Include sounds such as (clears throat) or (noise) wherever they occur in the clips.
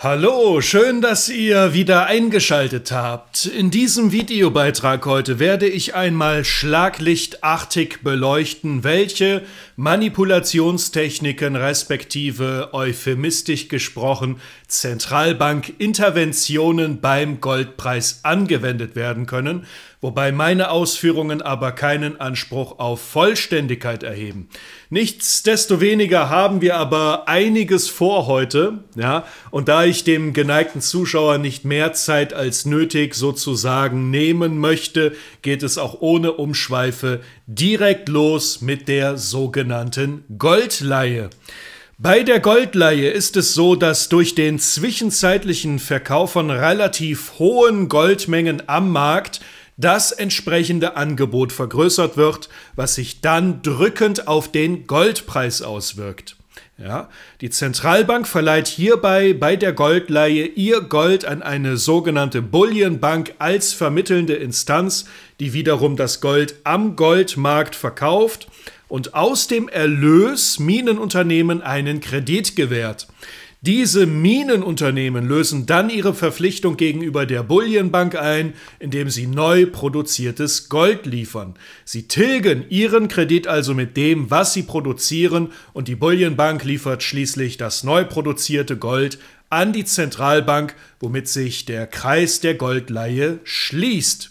Hallo, schön, dass ihr wieder eingeschaltet habt. In diesem Videobeitrag heute werde ich einmal schlaglichtartig beleuchten, welche Manipulationstechniken respektive euphemistisch gesprochen Zentralbankinterventionen beim Goldpreis angewendet werden können, wobei meine Ausführungen aber keinen Anspruch auf Vollständigkeit erheben. Nichtsdestoweniger haben wir aber einiges vor heute, ja, und da ich dem geneigten Zuschauer nicht mehr Zeit als nötig sozusagen nehmen möchte, geht es auch ohne Umschweife direkt los mit der sogenannten Goldleihe. Bei der Goldleihe ist es so, dass durch den zwischenzeitlichen Verkauf von relativ hohen Goldmengen am Markt das entsprechende Angebot vergrößert wird, was sich dann drückend auf den Goldpreis auswirkt. Ja, die Zentralbank verleiht hierbei bei der Goldleihe ihr Gold an eine sogenannte Bullionbank als vermittelnde Instanz, die wiederum das Gold am Goldmarkt verkauft und aus dem Erlös Minenunternehmen einen Kredit gewährt. Diese Minenunternehmen lösen dann ihre Verpflichtung gegenüber der Bullionbank ein, indem sie neu produziertes Gold liefern. Sie tilgen ihren Kredit also mit dem, was sie produzieren, und die Bullionbank liefert schließlich das neu produzierte Gold an die Zentralbank, womit sich der Kreis der Goldleihe schließt.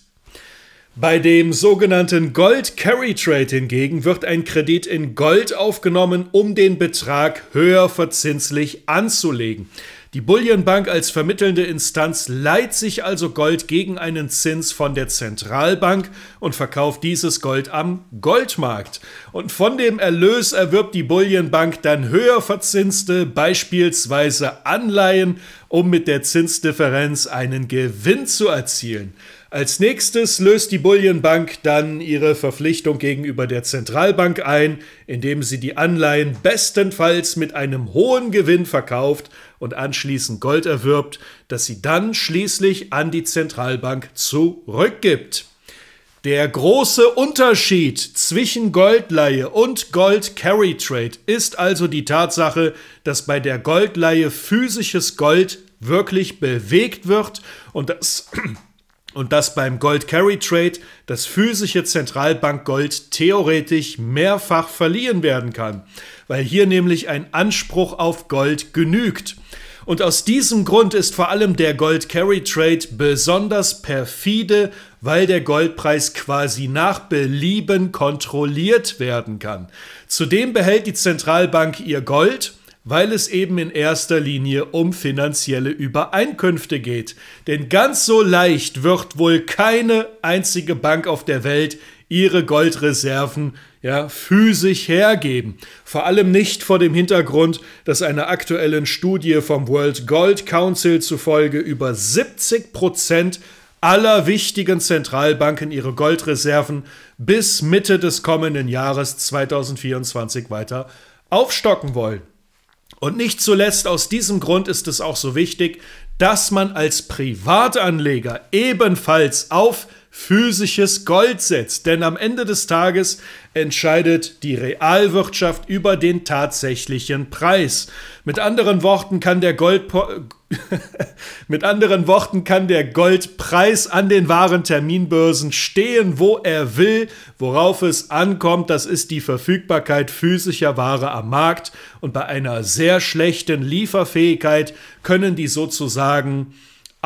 Bei dem sogenannten Gold Carry Trade hingegen wird ein Kredit in Gold aufgenommen, um den Betrag höher verzinslich anzulegen. Die Bullienbank als vermittelnde Instanz leiht sich also Gold gegen einen Zins von der Zentralbank und verkauft dieses Gold am Goldmarkt. Und von dem Erlös erwirbt die Bullienbank dann höher verzinste, beispielsweise Anleihen, um mit der Zinsdifferenz einen Gewinn zu erzielen. Als nächstes löst die Bullienbank dann ihre Verpflichtung gegenüber der Zentralbank ein, indem sie die Anleihen bestenfalls mit einem hohen Gewinn verkauft und anschließend Gold erwirbt, das sie dann schließlich an die Zentralbank zurückgibt. Der große Unterschied zwischen Goldleihe und Gold Carry Trade ist also die Tatsache, dass bei der Goldleihe physisches Gold wirklich bewegt wird und dass und dass beim Gold Carry Trade das physische Zentralbankgold theoretisch mehrfach verliehen werden kann, weil hier nämlich ein Anspruch auf Gold genügt. Und aus diesem Grund ist vor allem der Gold Carry Trade besonders perfide, weil der Goldpreis quasi nach Belieben kontrolliert werden kann. Zudem behält die Zentralbank ihr Gold weil es eben in erster Linie um finanzielle Übereinkünfte geht. Denn ganz so leicht wird wohl keine einzige Bank auf der Welt ihre Goldreserven ja, physisch hergeben. Vor allem nicht vor dem Hintergrund, dass einer aktuellen Studie vom World Gold Council zufolge über 70 Prozent aller wichtigen Zentralbanken ihre Goldreserven bis Mitte des kommenden Jahres 2024 weiter aufstocken wollen. Und nicht zuletzt aus diesem Grund ist es auch so wichtig, dass man als Privatanleger ebenfalls auf physisches Gold setzt. Denn am Ende des Tages entscheidet die Realwirtschaft über den tatsächlichen Preis. Mit anderen Worten kann der Goldpo (laughs) mit anderen Worten kann der Goldpreis an den wahren Terminbörsen stehen, wo er will, worauf es ankommt, das ist die Verfügbarkeit physischer Ware am Markt und bei einer sehr schlechten Lieferfähigkeit können die sozusagen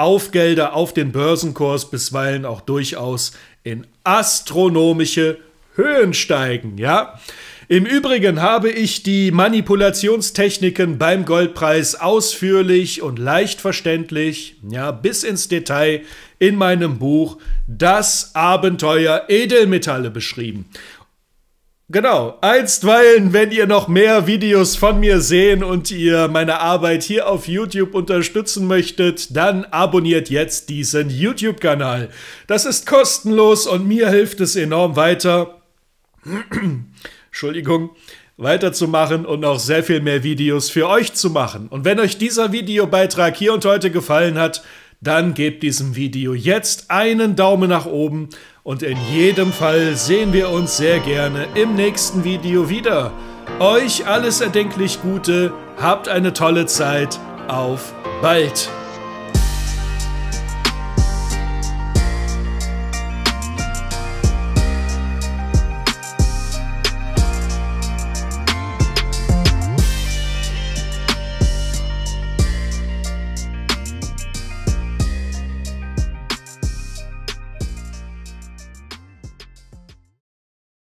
Aufgelder auf den Börsenkurs bisweilen auch durchaus in astronomische Höhen steigen, ja? Im Übrigen habe ich die Manipulationstechniken beim Goldpreis ausführlich und leicht verständlich, ja, bis ins Detail in meinem Buch Das Abenteuer Edelmetalle beschrieben. Genau. Einstweilen, wenn ihr noch mehr Videos von mir sehen und ihr meine Arbeit hier auf YouTube unterstützen möchtet, dann abonniert jetzt diesen YouTube-Kanal. Das ist kostenlos und mir hilft es enorm weiter. (clears throat) Entschuldigung weiterzumachen und noch sehr viel mehr Videos für euch zu machen. Und wenn euch dieser Videobeitrag hier und heute gefallen hat, dann gebt diesem Video jetzt einen Daumen nach oben und in jedem Fall sehen wir uns sehr gerne im nächsten Video wieder. Euch alles erdenklich Gute, habt eine tolle Zeit, auf bald!